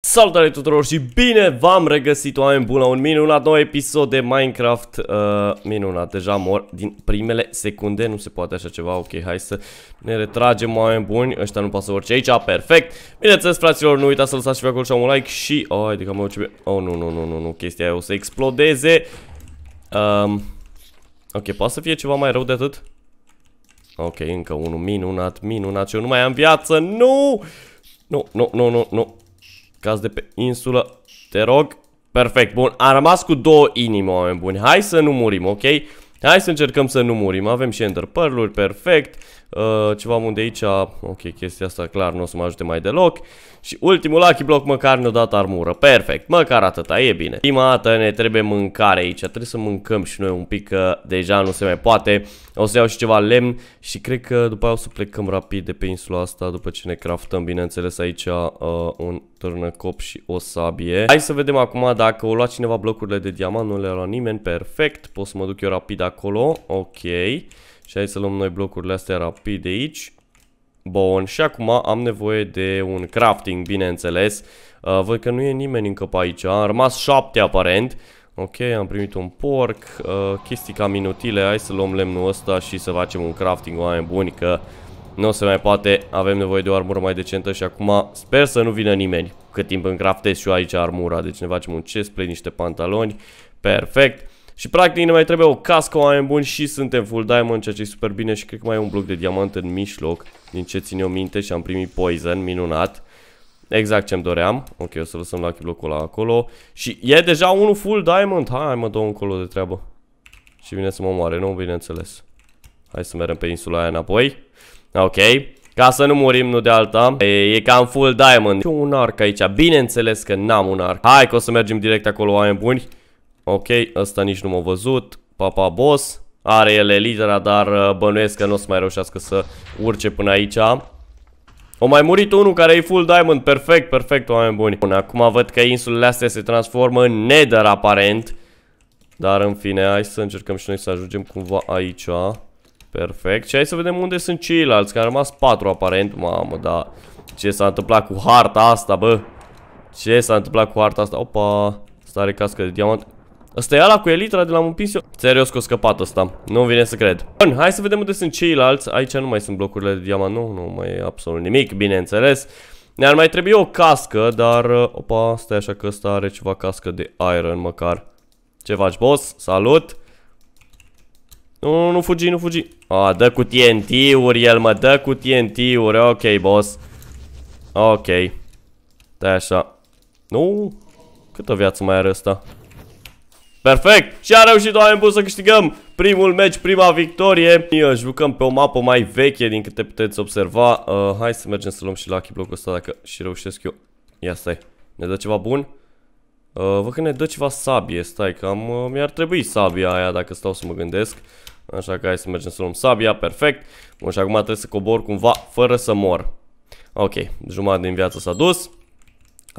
Salutare tuturor și bine v-am regăsit oameni buni la un minunat nou episod de Minecraft uh, Minunat, deja mor din primele secunde, nu se poate așa ceva, ok, hai să ne retragem oameni buni Ăștia nu pasă orice aici, perfect Bineînțeles fraților, nu uitați să lăsați și pe acolo și un like și... Oh, de că am ce... Oh, nu, nu, nu, nu, nu, chestia aia o să explodeze um, Ok, poate să fie ceva mai rău de atât? Ok, încă unul, minunat, minunat, eu nu mai am viață, nu! Nu, nu, nu, nu, nu Caz de pe insulă, te rog. Perfect, bun, am rămas cu două inimi, oameni buni. Hai să nu murim, ok? Hai să încercăm să nu murim. Avem și enderpearl-uri, perfect. Uh, ceva ceva unde aici, ok, chestia asta clar nu o să mă ajute mai deloc. Și ultimul Lucky Block măcar ne-a dat armură. Perfect, măcar atâta, e bine. Prima dată ne trebuie mâncare aici, trebuie să mâncăm și noi un pic, că deja nu se mai poate. O să iau și ceva lemn și cred că după aia o să plecăm rapid de pe insula asta, după ce ne craftăm, bineînțeles, aici uh, un târnăcop și o sabie. Hai să vedem acum dacă o lua cineva blocurile de diamant, nu le-a luat nimeni, perfect. Pot să mă duc eu rapid acolo, ok. Și hai să luăm noi blocurile astea rapid de aici. Bun, și acum am nevoie de un crafting, bineînțeles. Uh, văd că nu e nimeni încă pe aici. Am rămas șapte aparent. Ok, am primit un porc, uh, chestii cam inutile. Hai să luăm lemnul ăsta și să facem un crafting, mai buni, că nu se mai poate. Avem nevoie de o armură mai decentă și acum sper să nu vină nimeni. Cât timp îmi craftez și eu aici armura, deci ne facem un chestplay, niște pantaloni. Perfect. Și practic ne mai trebuie o cască, mai bun și suntem full diamond, ceea ce e super bine și cred că mai e un bloc de diamant în mijloc, din ce țin eu minte și am primit poison, minunat. Exact ce-mi doream. Ok, o să lăsăm la blocul ăla acolo. Și e deja unul full diamond. Hai, mă, dau colo de treabă. Și vine să mă moare, nu? Bineînțeles. Hai să mergem pe insula aia înapoi. Ok. Ca să nu murim nu de alta E, e cam full diamond Și un arc aici Bineînțeles că n-am un arc Hai că o să mergem direct acolo oameni buni Ok, ăsta nici nu m-a văzut. Papa boss. Are ele litera, dar uh, bănuiesc că nu o să mai reușească să urce până aici. O mai murit unul care e full diamond. Perfect, perfect, oameni buni. Bun, acum văd că insulele astea se transformă în nether aparent. Dar în fine, hai să încercăm și noi să ajungem cumva aici. Perfect. Și hai să vedem unde sunt ceilalți, care au rămas patru aparent. Mamă, da. Ce s-a întâmplat cu harta asta, bă? Ce s-a întâmplat cu harta asta? Opa! Stare cască de diamant. Asta e ala cu elitra de la un împins Serios că o scăpat asta. Nu vine să cred. Bun, hai să vedem unde sunt ceilalți. Aici nu mai sunt blocurile de diamant. Nu, nu mai e absolut nimic, bineînțeles. Ne-ar mai trebui o cască, dar... Uh, opa, stai așa că ăsta are ceva cască de iron măcar. Ce faci, boss? Salut! Nu, nu, nu fugi, nu fugi. A, dă cu TNT-uri el, mă, dă cu TNT-uri. Ok, boss. Ok. Stai așa. Nu? Câtă viață mai are ăsta? Perfect! Și a reușit oameni buni să câștigăm primul meci, prima victorie. Jucăm pe o mapă mai veche din câte puteți observa. Uh, hai să mergem să luăm și Lucky Block-ul ăsta dacă și reușesc eu. Ia stai, ne dă ceva bun? Uh, văd că ne dă ceva sabie, stai că uh, mi-ar trebui sabia aia dacă stau să mă gândesc. Așa că hai să mergem să luăm sabia, perfect. Bun, și acum trebuie să cobor cumva fără să mor. Ok, jumătate din viață s-a dus.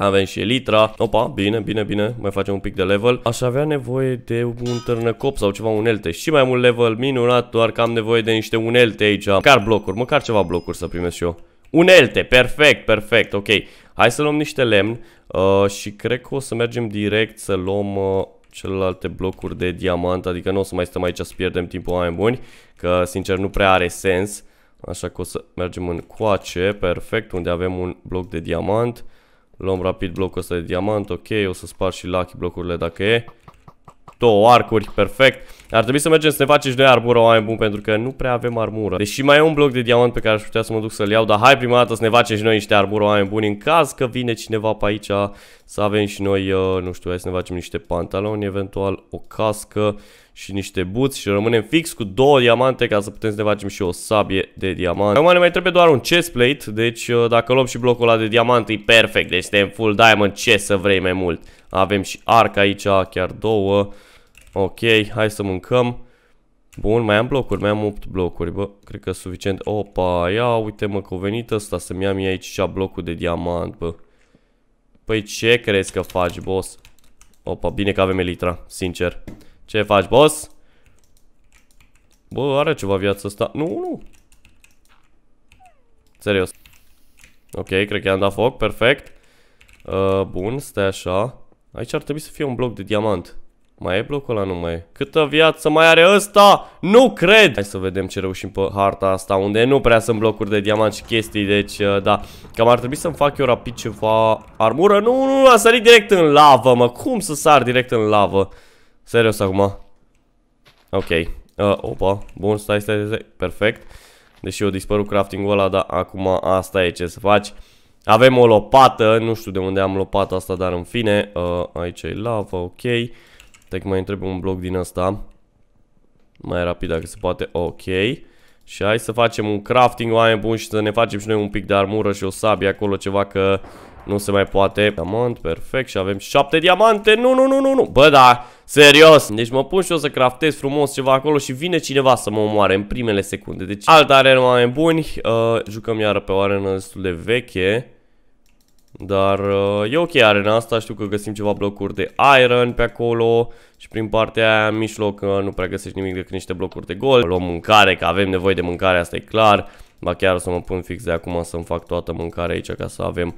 Avem și Elitra. Opa, bine, bine, bine. Mai facem un pic de level. Aș avea nevoie de un târnăcop sau ceva unelte. Și mai mult level minunat, doar că am nevoie de niște unelte aici. Măcar blocuri, măcar ceva blocuri să primesc și eu. Unelte, perfect, perfect, ok. Hai să luăm niște lemn uh, și cred că o să mergem direct să luăm uh, celelalte blocuri de diamant, adică nu o să mai stăm aici să pierdem timpul mai buni, că sincer nu prea are sens. Așa că o să mergem în coace, perfect, unde avem un bloc de diamant. Uh, Luăm rapid blocul ăsta de diamant, ok, o să spar și lucky blocurile dacă e. Două arcuri, perfect. Ar trebui să mergem să ne facem și noi armură mai bun pentru că nu prea avem armură. Deși mai e un bloc de diamant pe care aș putea să mă duc să-l iau, dar hai prima dată să ne facem și noi niște armură mai buni în caz că vine cineva pe aici să avem și noi, uh, nu știu, hai să ne facem niște pantaloni, eventual o cască și niște buți și rămânem fix cu două diamante ca să putem să ne facem și o sabie de diamant. Acum ne mai trebuie doar un chestplate, deci uh, dacă luăm și blocul ăla de diamant e perfect, deci suntem full diamond, ce să vrei mai mult. Avem și arc aici, chiar două. Ok, hai să mâncăm. Bun, mai am blocuri, mai am 8 blocuri, bă, cred că suficient. Opa, ia uite mă că a venit ăsta să-mi ia mie aici și blocul de diamant, bă. Păi ce crezi că faci, boss? Opa, bine că avem elitra, sincer. Ce faci, boss? Bă, are ceva viață asta. Nu, nu. Serios. Ok, cred că i-am dat foc, perfect. Uh, bun, stai așa. Aici ar trebui să fie un bloc de diamant. Mai e blocul ăla? Nu mai e. Câtă viață mai are ăsta? Nu cred! Hai să vedem ce reușim pe harta asta, unde nu prea sunt blocuri de diamant și chestii, deci, uh, da. Cam ar trebui să-mi fac eu rapid ceva armură. Nu, nu, a sărit direct în lavă, mă. Cum să sar direct în lavă? Serios acum. Ok. Uh, opa. Bun, stai, stai, stai. Perfect. Deși eu dispărut crafting-ul ăla, dar acum asta e ce să faci. Avem o lopată, nu știu de unde am lopata asta, dar în fine, uh, aici e lava, ok. Tec mai întreb un bloc din asta. Mai rapid dacă se poate. Ok. Și hai să facem un crafting, oameni buni, și să ne facem și noi un pic de armură și o sabie acolo, ceva că nu se mai poate. Diamant, perfect, și avem șapte diamante. Nu, nu, nu, nu, nu. Bă, da, serios. Deci mă pun și eu să craftez frumos ceva acolo și vine cineva să mă omoare în primele secunde. Deci, alt arenă, oameni buni. Uh, jucăm iară pe o arenă destul de veche. Dar uh, e ok arena asta, știu că găsim ceva blocuri de iron pe acolo și prin partea aia mijloc uh, nu prea găsești nimic decât niște blocuri de gol. Luăm mâncare, că avem nevoie de mâncare, asta e clar. Ba chiar o să mă pun fix de acum să-mi fac toată mâncarea aici ca să avem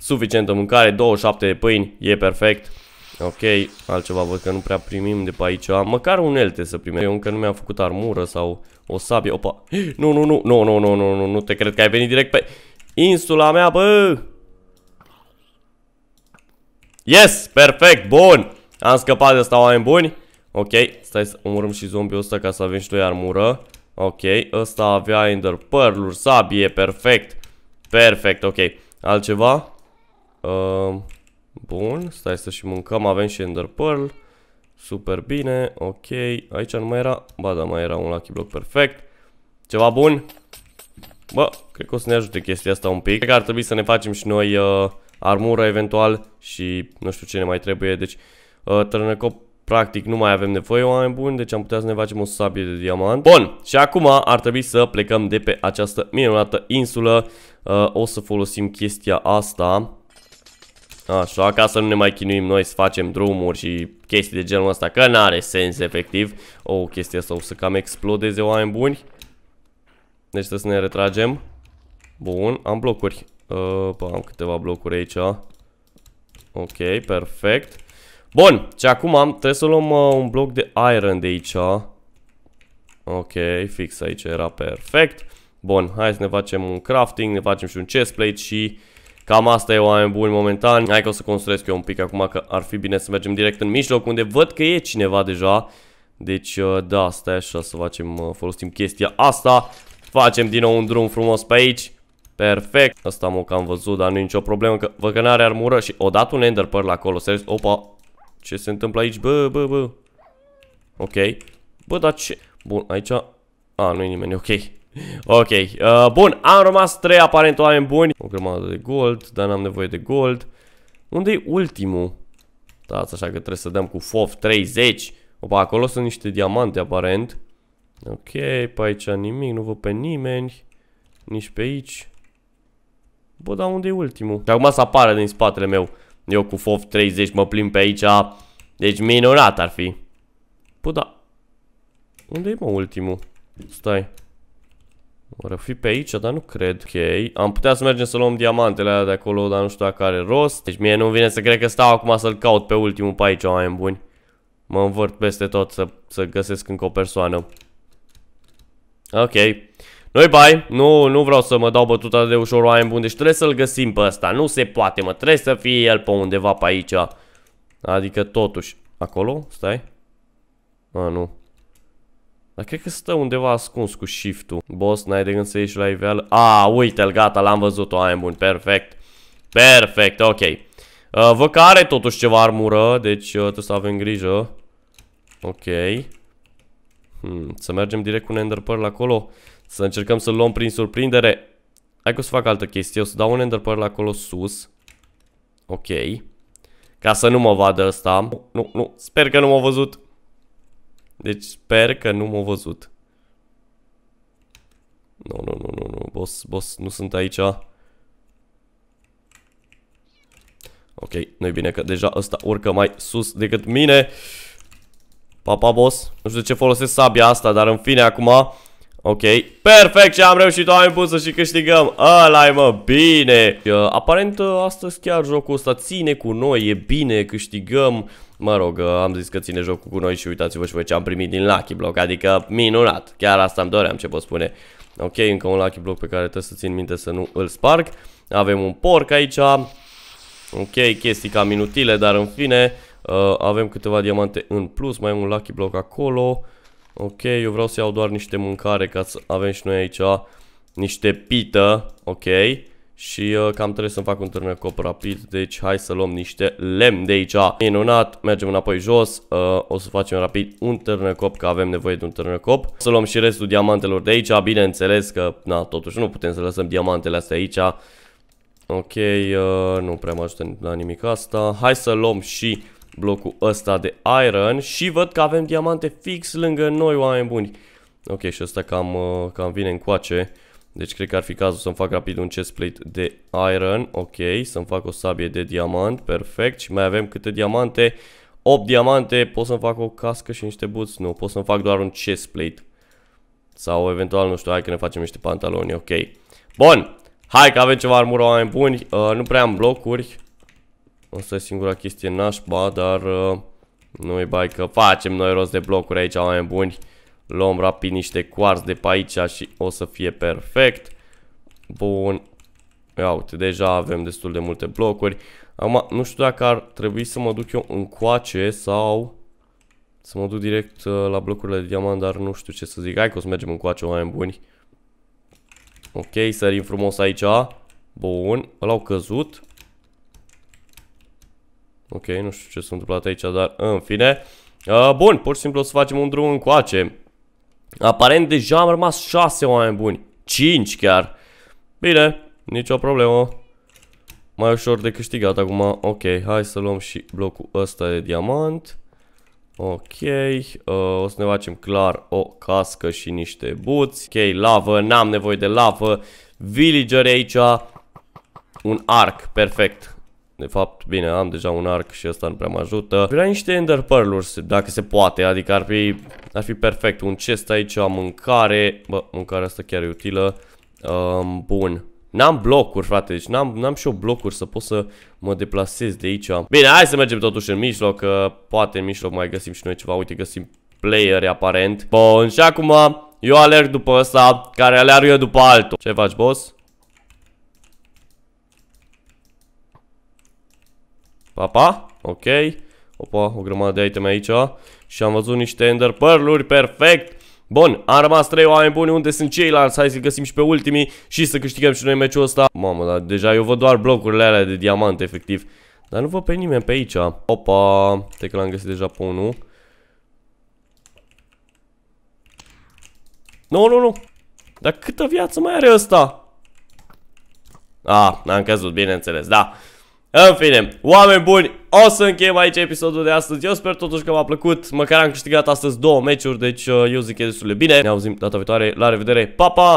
suficientă mâncare. 27 de pâini, e perfect. Ok, altceva văd că nu prea primim de pe aici. Măcar unelte să primim. Eu încă nu mi-am făcut armură sau o sabie. Opa, nu, nu, nu, nu, nu, nu, nu, nu, nu te cred că ai venit direct pe insula mea, bă! Yes, perfect, bun Am scăpat de asta oameni buni Ok, stai să omorâm și zombiul ăsta ca să avem și noi armură Ok, ăsta avea ender pearl sabie, perfect Perfect, ok Altceva? Uh, bun, stai să și mâncăm, avem și ender pearl Super bine, ok Aici nu mai era, ba da, mai era un lucky block, perfect Ceva bun? Bă, cred că o să ne ajute chestia asta un pic Cred că ar trebui să ne facem și noi uh, armură eventual și nu știu ce ne mai trebuie. Deci uh, Trănăcop, practic nu mai avem nevoie oameni buni, deci am putea să ne facem o sabie de diamant. Bun, și acum ar trebui să plecăm de pe această minunată insulă. Uh, o să folosim chestia asta. Așa, ca să nu ne mai chinuim noi să facem drumuri și chestii de genul ăsta, că n-are sens efectiv. O, oh, chestia asta o să cam explodeze oameni buni. Deci trebuie să ne retragem. Bun, am blocuri. Uh, am câteva blocuri aici. Ok, perfect. Bun, și acum am, trebuie să luăm uh, un bloc de iron de aici. Ok, fix aici era perfect. Bun, hai să ne facem un crafting, ne facem și un chestplate și cam asta e oameni buni momentan. Hai că o să construiesc eu un pic acum că ar fi bine să mergem direct în mijloc unde văd că e cineva deja. Deci uh, da, stai așa să facem, uh, folosim chestia asta. Facem din nou un drum frumos pe aici. Perfect. Asta mă cam văzut, dar nu nicio problemă, că văd că n-are armură și odată un ender pearl acolo, serios. Opa, ce se întâmplă aici? Bă, bă, bă. Ok. Bă, dar ce... Bun, aici... A, nu e nimeni, ok. Ok, uh, bun, am rămas trei aparent oameni buni O grămadă de gold, dar n-am nevoie de gold unde e ultimul? Da, așa că trebuie să dăm cu fof 30 Opa, acolo sunt niște diamante aparent Ok, pe aici nimic, nu văd pe nimeni Nici pe aici Bă, dar unde e ultimul? Și acum să apară din spatele meu. Eu cu fof 30 mă plim pe aici. Deci minunat ar fi. Bă, da... Unde e, mă, ultimul? Stai. Oare fi pe aici, dar nu cred. Ok, am putea să mergem să luăm diamantele alea de acolo, dar nu știu dacă are rost. Deci mie nu vine să cred că stau acum să-l caut pe ultimul pe aici, oameni buni. Mă învârt peste tot să, să găsesc încă o persoană. Ok. Noi bai, nu, nu vreau să mă dau bătuta de ușor oameni bun, deci trebuie să-l găsim pe ăsta. Nu se poate, mă, trebuie să fie el pe undeva pe aici. Adică totuși. Acolo? Stai. A, nu. Dar cred că stă undeva ascuns cu shift-ul. Boss, n-ai de gând să ieși la iveală? A, uite-l, gata, l-am văzut oameni bun, perfect. Perfect, ok. Uh, vă că are totuși ceva armură, deci uh, trebuie să avem grijă. Ok. Hmm, să mergem direct cu un enderpearl acolo. Să încercăm să-l luăm prin surprindere. Hai că o să fac altă chestie. O să dau un ender pearl acolo sus. Ok. Ca să nu mă vadă ăsta. Nu, nu. Sper că nu m-a văzut. Deci sper că nu m-a văzut. Nu, nu, nu, nu, nu. Boss, boss, nu sunt aici. Ok, nu-i bine că deja ăsta urcă mai sus decât mine. Papa, pa, boss. Nu știu de ce folosesc sabia asta, dar în fine acum... Ok, perfect și am reușit oameni pusă și câștigăm ăla mă, bine Aparent ă, astăzi chiar jocul ăsta ține cu noi, e bine, câștigăm Mă rog, ă, am zis că ține jocul cu noi și uitați-vă și voi ce am primit din Lucky Block Adică minunat, chiar asta îmi doream ce pot spune Ok, încă un Lucky Block pe care trebuie să țin minte să nu îl sparg Avem un porc aici Ok, chestii cam inutile, dar în fine uh, Avem câteva diamante în plus, mai am un Lucky Block acolo Ok, eu vreau să iau doar niște mâncare ca să avem și noi aici niște pită, ok? Și uh, cam trebuie să-mi fac un cop rapid, deci hai să luăm niște lemn de aici. Minunat, mergem înapoi jos, uh, o să facem rapid un cop, că avem nevoie de un cop. Să luăm și restul diamantelor de aici, bineînțeles că, na, totuși nu putem să lăsăm diamantele astea aici. Ok, uh, nu prea mă ajută la nimic asta. Hai să luăm și blocul ăsta de iron și văd că avem diamante fix lângă noi, oameni buni. Ok, și ăsta cam, uh, cam vine încoace. Deci cred că ar fi cazul să-mi fac rapid un chest plate de iron. Ok, să-mi fac o sabie de diamant. Perfect. Și mai avem câte diamante? 8 diamante. Pot să-mi fac o cască și niște boots? Nu, pot să-mi fac doar un chest plate. Sau eventual, nu știu, hai că ne facem niște pantaloni. Ok. Bun. Hai că avem ceva armură oameni buni. Uh, nu prea am blocuri. Asta e singura chestie nașpa, dar uh, nu-i bai că facem noi rost de blocuri aici, oameni buni. Luăm rapid niște coarți de pe aici și o să fie perfect. Bun. Ia uite, deja avem destul de multe blocuri. Acum, nu știu dacă ar trebui să mă duc eu în coace sau să mă duc direct uh, la blocurile de diamant, dar nu știu ce să zic. Hai că o să mergem în coace, oameni buni. Ok, sărim frumos aici. Bun, l-au căzut. Ok, nu știu ce s-a întâmplat aici, dar în fine. Uh, bun, pur și simplu o să facem un drum încoace. Aparent deja am rămas 6 oameni buni. 5 chiar. Bine, nicio problemă. Mai ușor de câștigat acum. Ok, hai să luăm și blocul ăsta de diamant. Ok, uh, o să ne facem clar o cască și niște buți. Ok, lavă, n-am nevoie de lavă. Villager aici. Un arc, perfect. De fapt, bine, am deja un arc și ăsta nu prea mă ajută. Vreau niște ender pearl dacă se poate, adică ar fi, ar fi perfect. Un chest aici, mâncare. Bă, mâncarea asta chiar e utilă. Um, bun. N-am blocuri, frate, deci n-am și eu blocuri să pot să mă deplasez de aici. Bine, hai să mergem totuși în mijloc, că poate în mijloc mai găsim și noi ceva. Uite, găsim player aparent. Bun, și acum eu alerg după ăsta, care alergă după altul. Ce faci, boss? pa, ok. Opa, o grămadă de iteme aici. Și am văzut niște ender pearl-uri, perfect. Bun, am rămas 3 oameni buni, unde sunt ceilalți? Hai să găsim și pe ultimii și să câștigăm și noi meciul ăsta. Mamă, dar deja eu văd doar blocurile alea de diamant, efectiv. Dar nu văd pe nimeni pe aici. Opa, te că l-am găsit deja pe unul. Nu, nu, nu. Dar câtă viață mai are ăsta? A, ah, am căzut, bineînțeles, da. În fine, oameni buni, o să încheiem aici episodul de astăzi. Eu sper totuși că v-a plăcut, măcar am câștigat astăzi două meciuri, deci uh, eu zic că e destul de bine. Ne auzim data viitoare, la revedere, pa, pa!